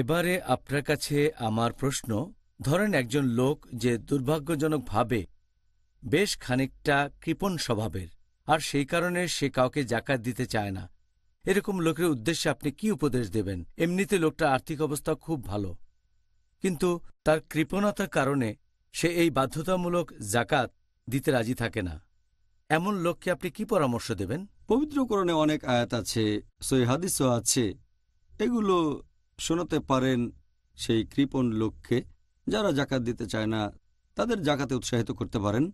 এবারে আপনার কাছে আমার প্রশ্ন ধরেন একজন লোক যে দুর্ভাগ্যজনকভাবে বেশ খানিকটা কৃপণ স্বভাবের আর সেই কারণে সে কাউকে জাকাত দিতে চায় না এরকম লোকের উদ্দেশ্যে আপনি কি উপদেশ দেবেন এমনিতে লোকটা আর্থিক অবস্থা খুব ভালো কিন্তু তার কৃপণতার কারণে সে এই বাধ্যতামূলক জাকাত দিতে রাজি থাকে না এমন লোককে আপনি কি পরামর্শ দেবেন পবিত্রকরণে অনেক আয়াত আছে সৈহাদিসও আছে এগুলো শোনাতে পারেন সেই কৃপণ লোককে যারা জাকাত দিতে চায় না তাদের জাকাতে উৎসাহিত করতে পারেন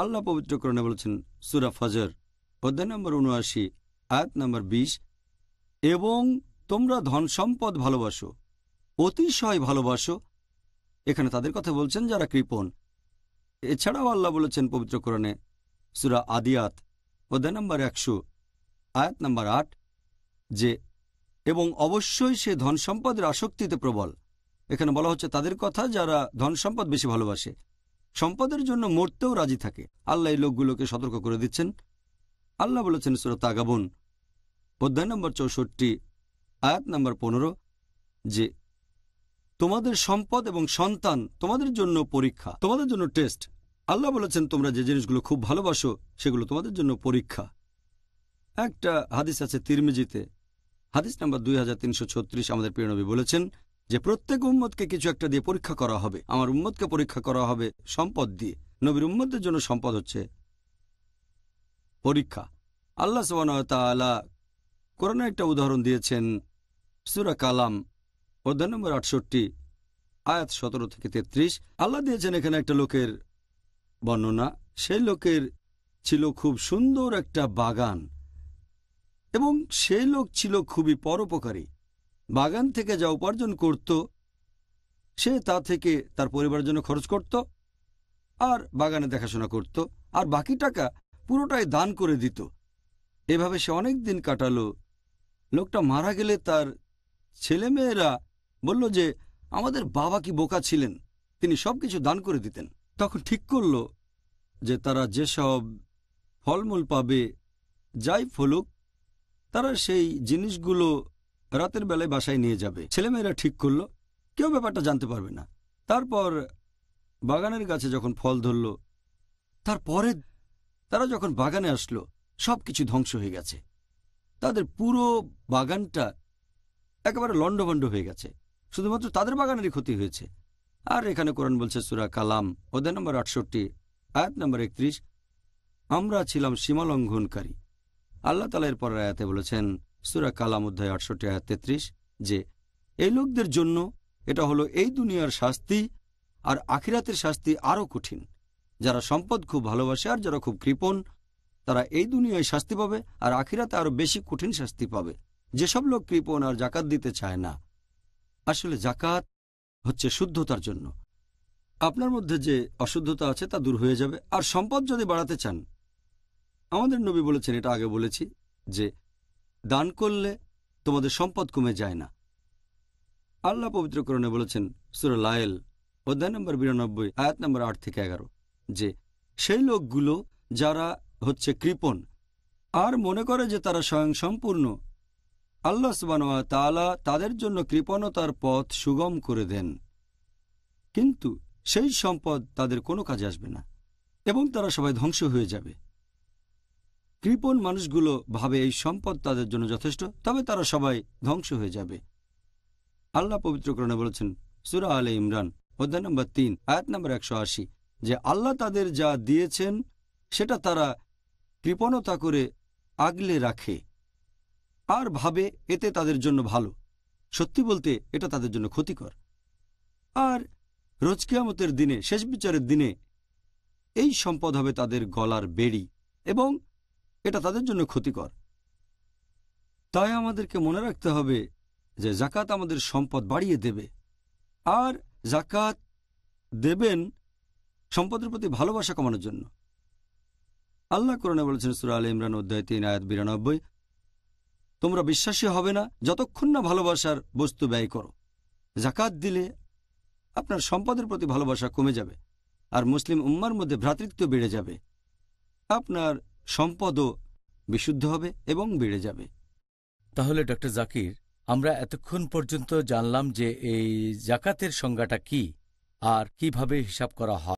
আল্লাহ পবিত্রকরণে বলেছেন সুরা ফজর অধ্যায় নম্বর উনআশি আয়াত নম্বর বিশ এবং তোমরা ধন সম্পদ ভালোবাসো অতিশয় ভালোবাসো এখানে তাদের কথা বলছেন যারা কৃপণ এছাড়াও আল্লাহ বলেছেন পবিত্র সুরা আদিয়াত অধ্যায় নম্বর একশো আয়াত নম্বর আট যে এবং অবশ্যই সে ধন সম্পদের আসক্তিতে প্রবল এখানে বলা হচ্ছে তাদের কথা যারা ধন সম্পদ বেশি ভালোবাসে সম্পদের জন্য মরতেও রাজি থাকে আল্লাহ এই লোকগুলোকে সতর্ক করে দিচ্ছেন আল্লাহ বলেছেন সুরত আগাবন অধ্যায় নম্বর চৌষট্টি আয়াত নম্বর পনেরো যে তোমাদের সম্পদ এবং সন্তান তোমাদের জন্য পরীক্ষা তোমাদের জন্য টেস্ট আল্লাহ বলেছেন তোমরা যে জিনিসগুলো খুব ভালোবাসো সেগুলো তোমাদের জন্য পরীক্ষা একটা হাদিস আছে তিরমিজিতে হাদিস নাম্বার দুই আমাদের প্রিয়নবী বলেছেন যে প্রত্যেক উম্মদকে কিছু একটা দিয়ে পরীক্ষা করা হবে আমার উম্মদকে পরীক্ষা করা হবে সম্পদ দিয়ে নবীর উম্মদের জন্য সম্পদ হচ্ছে পরীক্ষা আল্লাহ সোহানতালা করোনা একটা উদাহরণ দিয়েছেন সুরা কালাম অধ্যায় নম্বর আটষট্টি আয়াত সতেরো থেকে তেত্রিশ আল্লাহ দিয়েছেন এখানে একটা লোকের বর্ণনা সেই লোকের ছিল খুব সুন্দর একটা বাগান এবং সেই লোক ছিল খুবই পরোপকারী বাগান থেকে যা উপার্জন করত সে তা থেকে তার পরিবারের জন্য খরচ করত আর বাগানে দেখাশোনা করত আর বাকি টাকা পুরোটাই দান করে দিত এভাবে সে অনেক দিন কাটালো লোকটা মারা গেলে তার ছেলেমেয়েরা বলল যে আমাদের বাবা কি বোকা ছিলেন তিনি সব কিছু দান করে দিতেন তখন ঠিক করল যে তারা যেসব ফলমূল পাবে যাই ফলুক তারা সেই জিনিসগুলো রাতের বেলায় বাসায় নিয়ে যাবে ছেলেমেয়েরা ঠিক করল কেউ ব্যাপারটা জানতে পারবে না তারপর বাগানের গাছে যখন ফল ধরল তারপরে তারা যখন বাগানে আসলো সব কিছু ধ্বংস হয়ে গেছে তাদের পুরো বাগানটা একেবারে লণ্ডভণ্ড হয়ে গেছে শুধুমাত্র তাদের বাগানেরই ক্ষতি হয়েছে আর এখানে কোরআন বলছে সুরা কালাম অধ্যায় নম্বর আটষট্টি আয়াত নম্বর একত্রিশ আমরা ছিলাম সীমালঙ্ঘনকারী আল্লাহ তালা এরপর আয়াতে বলেছেন সুরা কালাম অধ্যায় আটষট্টি আয়াত তেত্রিশ যে এই লোকদের জন্য এটা হলো এই দুনিয়ার শাস্তি আর আখিরাতের শাস্তি আরও কঠিন যারা সম্পদ খুব ভালোবাসে আর যারা খুব কৃপণ তারা এই দুনিয়ায় শাস্তি পাবে আর আখিরাতে আরও বেশি কঠিন শাস্তি পাবে যেসব লোক কৃপণ আর জাকাত দিতে চায় না আসলে জাকাত হচ্ছে শুদ্ধতার জন্য আপনার মধ্যে যে অশুদ্ধতা আছে তা দূর হয়ে যাবে আর সম্পদ যদি বাড়াতে চান আমাদের নবী বলেছেন এটা আগে বলেছি যে দান করলে তোমাদের সম্পদ কমে যায় না আল্লাহ পবিত্রকরণে বলেছেন সুর লায়েল অধ্যায় নম্বর বিরানব্বই আয়াত নম্বর আট থেকে এগারো যে সেই লোকগুলো যারা হচ্ছে কৃপণ আর মনে করে যে তারা স্বয়ং সম্পূর্ণ আল্লাহ সুবানোয়া তালা তাদের জন্য কৃপণতার পথ সুগম করে দেন কিন্তু সেই সম্পদ তাদের কোনো কাজে আসবে না এবং তারা সবাই ধ্বংস হয়ে যাবে কৃপণ মানুষগুলো ভাবে এই সম্পদ তাদের জন্য যথেষ্ট তবে তারা সবাই ধ্বংস হয়ে যাবে আল্লাহ পবিত্রকরণে বলেছেন সুরা আলে ইমরান অধ্যায় নম্বর তিন আয়াত নম্বর একশো আশি যে আল্লাহ তাদের যা দিয়েছেন সেটা তারা কৃপণতা করে আগলে রাখে আর ভাবে এতে তাদের জন্য ভালো সত্যি বলতে এটা তাদের জন্য ক্ষতিকর আর রোজকিয়ামতের দিনে শেষ বিচারের দিনে এই সম্পদ হবে তাদের গলার বেড়ি এবং এটা তাদের জন্য ক্ষতিকর তাই আমাদেরকে মনে রাখতে হবে যে জাকাত আমাদের সম্পদ বাড়িয়ে দেবে আর জাকাত দেবেন সম্পদের প্রতি ভালোবাসা কমানোর জন্য আল্লাহ করোনা বলেছেন সুরা আল ইমরান অধ্যায় তিন আয়াত বিরানব্বই তোমরা বিশ্বাসী হবে না যতক্ষণ না ভালোবাসার বস্তু ব্যয় করো জাকাত দিলে আপনার সম্পদের প্রতি ভালোবাসা কমে যাবে আর মুসলিম উম্মার মধ্যে ভ্রাতৃত্ব বেড়ে যাবে আপনার সম্পদও বিশুদ্ধ হবে এবং বেড়ে যাবে তাহলে ডক্টর জাকির আমরা এতক্ষণ পর্যন্ত জানলাম যে এই জাকাতের সংজ্ঞাটা কি আর কিভাবে হিসাব করা হয়